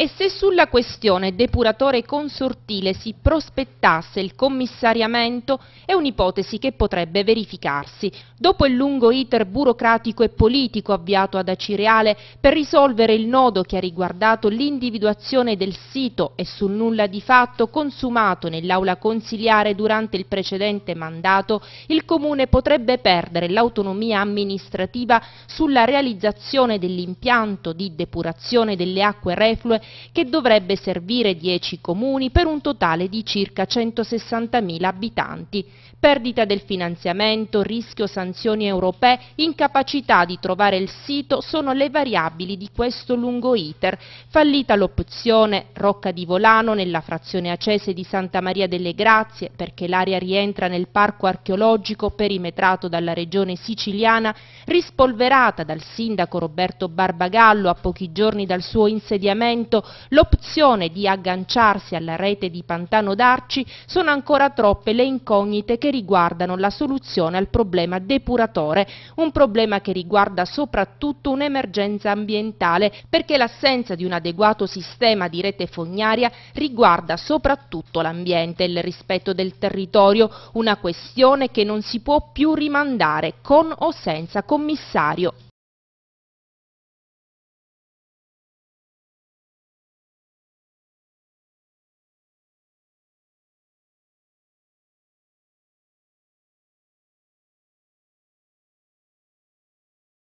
e se sulla questione depuratore consortile si prospettasse il commissariamento è un'ipotesi che potrebbe verificarsi dopo il lungo iter burocratico e politico avviato ad Acireale per risolvere il nodo che ha riguardato l'individuazione del sito e sul nulla di fatto consumato nell'aula consiliare durante il precedente mandato, il Comune potrebbe perdere l'autonomia amministrativa sulla realizzazione dell'impianto di depurazione delle acque reflue che dovrebbe servire 10 comuni per un totale di circa 160.000 abitanti. Perdita del finanziamento, rischio sanzioni europee, incapacità di trovare il sito sono le variabili di questo lungo iter. Fallita l'opzione Rocca di Volano nella frazione acese di Santa Maria delle Grazie perché l'area rientra nel parco archeologico perimetrato dalla regione siciliana, rispolverata dal sindaco Roberto Barbagallo a pochi giorni dal suo insediamento, l'opzione di agganciarsi alla rete di Pantano d'Arci sono ancora troppe le incognite che che riguardano la soluzione al problema depuratore, un problema che riguarda soprattutto un'emergenza ambientale, perché l'assenza di un adeguato sistema di rete fognaria riguarda soprattutto l'ambiente e il rispetto del territorio, una questione che non si può più rimandare con o senza commissario